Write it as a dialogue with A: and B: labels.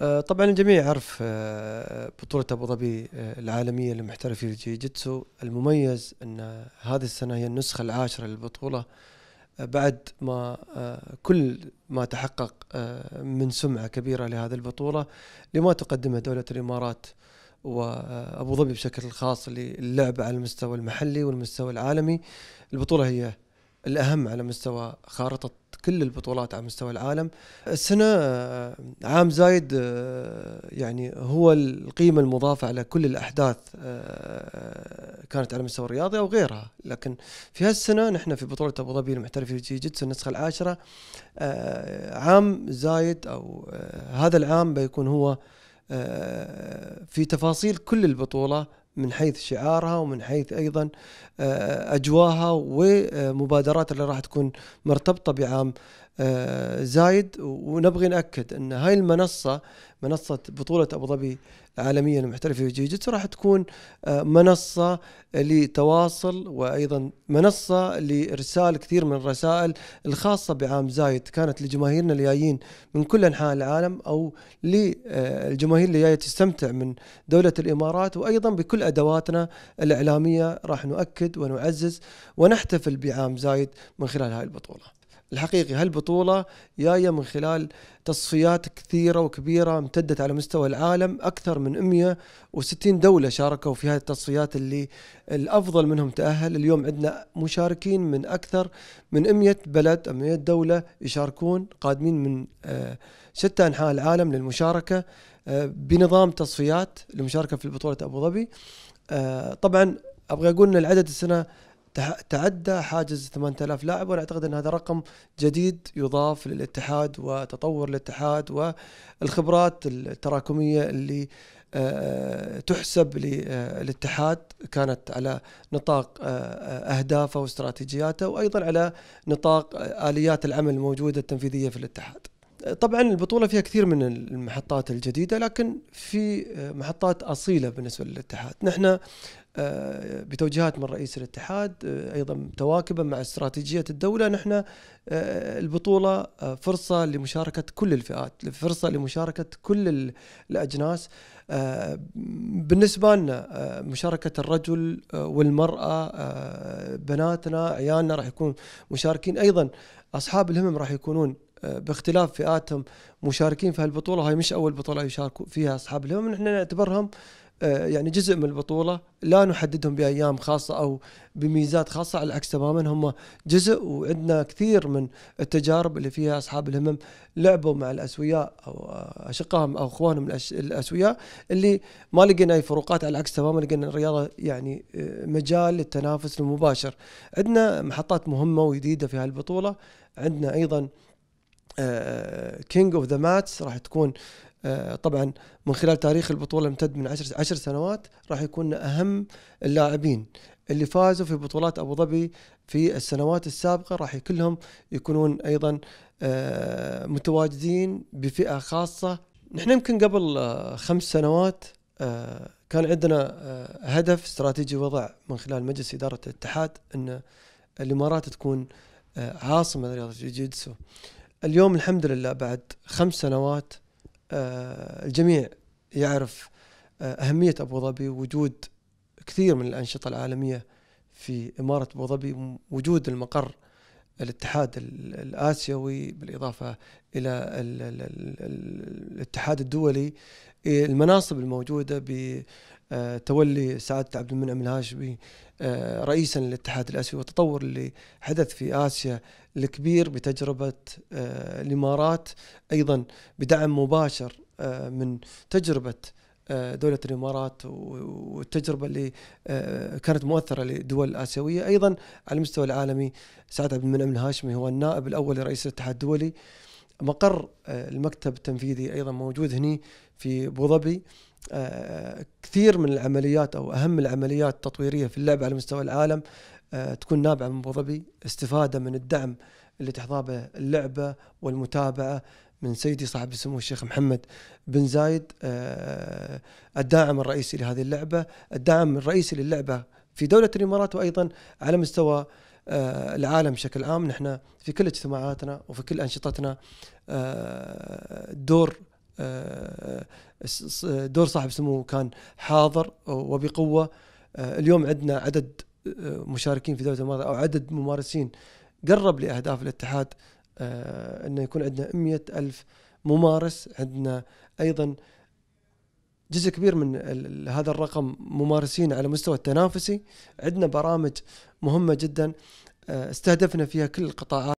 A: آه، طبعا الجميع عرف آه، بطولة أبو ظبي آه، العالمية للمحترفين الجيجيتسو المميز أن هذه السنة هي النسخة العاشرة للبطولة بعد ما كل ما تحقق من سمعة كبيرة لهذه البطولة لما تقدمه دولة الإمارات وأبو ظبي بشكل خاص للعبة على المستوى المحلي والمستوى العالمي البطولة هي الأهم على مستوى خارطة كل البطولات على مستوى العالم السنة آه، عام زايد آه، يعني هو القيمة المضافة على كل الأحداث آه، كانت على مستوى الرياضي أو غيرها لكن في هالسنة نحن في بطولة أبو ظبي المحترفين في جيتسو النسخة العاشرة عام زايد أو هذا العام بيكون هو في تفاصيل كل البطولة من حيث شعارها ومن حيث ايضا آه، اجواها ومبادرات اللي راح تكون مرتبطه بعام آه، زايد ونبغي ناكد ان هاي المنصه منصه بطوله ابو ظبي عالميا المحترفه في جيجيتسو راح تكون آه، منصه لتواصل وايضا منصه لارسال كثير من الرسائل الخاصه بعام زايد كانت لجماهيرنا اللي جايين من كل انحاء العالم او للجماهير آه، اللي جايه تستمتع من دوله الامارات وايضا بكل ادواتنا الاعلاميه راح نؤكد ونعزز ونحتفل بعام زايد من خلال هاي البطوله. الحقيقي هالبطولة جاية من خلال تصفيات كثيرة وكبيرة امتدت على مستوى العالم أكثر من 160 دولة شاركوا في هذه التصفيات اللي الأفضل منهم تأهل اليوم عندنا مشاركين من أكثر من 100 بلد أو 100 دولة يشاركون قادمين من شتى آه، أنحاء العالم للمشاركة آه، بنظام تصفيات للمشاركة في البطولة أبو ظبي آه، طبعا أبغى أقول أن العدد السنة تعدى حاجز 8000 لاعب وانا اعتقد ان هذا رقم جديد يضاف للاتحاد وتطور الاتحاد والخبرات التراكميه اللي آه، آه، تحسب للاتحاد آه، كانت على نطاق اهدافه واستراتيجياته وايضا على نطاق اليات العمل الموجوده التنفيذيه في الاتحاد. طبعا البطوله فيها كثير من المحطات الجديده لكن في آه، محطات اصيله بالنسبه للاتحاد نحن آه، بتوجيهات من رئيس الاتحاد آه، ايضا تواكبا مع استراتيجيه الدوله نحن البطوله فرصه لمشاركه كل الفئات فرصه لمشاركه كل الاجناس بالنسبه لنا مشاركه الرجل والمراه بناتنا عيالنا راح يكون مشاركين ايضا اصحاب الهمم راح يكونون باختلاف فئاتهم مشاركين في هالبطوله هاي مش اول بطوله يشاركوا فيها اصحاب الهمم نحن نعتبرهم آه، يعني جزء من البطولة لا نحددهم بأيام خاصة أو بميزات خاصة على العكس تماما هم جزء وعندنا كثير من التجارب اللي فيها أصحاب الهمم لعبوا مع الأسوياء أو أشقائهم أو أخوانهم الأسوياء اللي ما لقينا أي فروقات على العكس تماما لقينا الرياضة يعني آه، مجال للتنافس المباشر عندنا محطات مهمة وجديدة في هالبطولة عندنا أيضا كينج اوف ذا ماتس راح تكون آه، طبعا من خلال تاريخ البطوله امتد من عشر, 10 سنوات راح يكون اهم اللاعبين اللي فازوا في بطولات ابو ظبي في السنوات السابقه راح كلهم يكونون ايضا آه، متواجدين بفئه خاصه نحن يمكن قبل آه، خمس سنوات كان عندنا هدف استراتيجي وضع من خلال مجلس اداره الاتحاد ان الامارات تكون عاصمه لرياضه الجيجيتسو اليوم الحمد لله بعد خمس سنوات آه، الجميع يعرف آه، أهمية أبو ظبي وجود كثير من الأنشطة العالمية في إمارة أبو ظبي وجود المقر الاتحاد الآسيوي بالإضافة إلى الاتحاد الدولي المناصب الموجودة آه، تولي سعادة عبد المنعم الهاشمي آه، رئيسا للاتحاد الاسيوي والتطور اللي حدث في اسيا الكبير بتجربه آه، الامارات ايضا بدعم مباشر من تجربه دولة الإمارات والتجربة اللي كانت مؤثرة لدول الآسيوية أيضا على المستوى العالمي سعد عبد المنعم الهاشمي هو النائب الأول لرئيس الاتحاد الدولي مقر المكتب التنفيذي أيضا موجود هني في أبو ظبي آه، كثير من العمليات او اهم العمليات التطويريه في اللعبه على مستوى العالم آه، تكون نابعه من ابو ظبي استفاده من الدعم اللي تحظى به اللعبه والمتابعه من سيدي صاحب السمو الشيخ محمد بن زايد آه، الداعم الرئيسي لهذه اللعبه، الداعم الرئيسي للعبه في دوله الامارات وايضا على مستوى العالم بشكل عام نحن في كل اجتماعاتنا وفي كل انشطتنا دور آه، آه، دور صاحب سمو كان حاضر وبقوه آه، اليوم عندنا عدد مشاركين في دوله الامارات او عدد ممارسين قرب لاهداف الاتحاد انه يكون عندنا 100 الف ممارس عندنا ايضا جزء كبير من هذا الرقم ممارسين على مستوى التنافسي عندنا برامج مهمه جدا استهدفنا فيها كل القطاعات